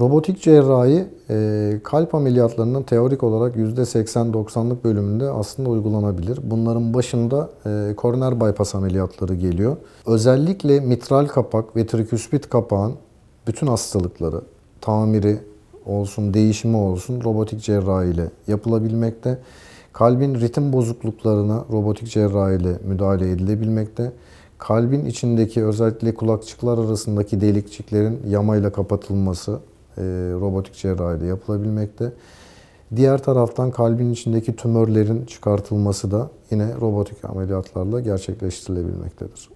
Robotik cerrahi e, kalp ameliyatlarının teorik olarak %80-90'lık bölümünde aslında uygulanabilir. Bunların başında e, koroner bypass ameliyatları geliyor. Özellikle mitral kapak ve triküspit kapağın bütün hastalıkları, tamiri olsun, değişimi olsun robotik cerrahi ile yapılabilmekte. Kalbin ritim bozukluklarına robotik cerrahi ile müdahale edilebilmekte kalbin içindeki özellikle kulakçıklar arasındaki delikçiklerin yamayla kapatılması, e, robotik cerrahiyle yapılabilmekte. Diğer taraftan kalbin içindeki tümörlerin çıkartılması da yine robotik ameliyatlarla gerçekleştirilebilmektedir.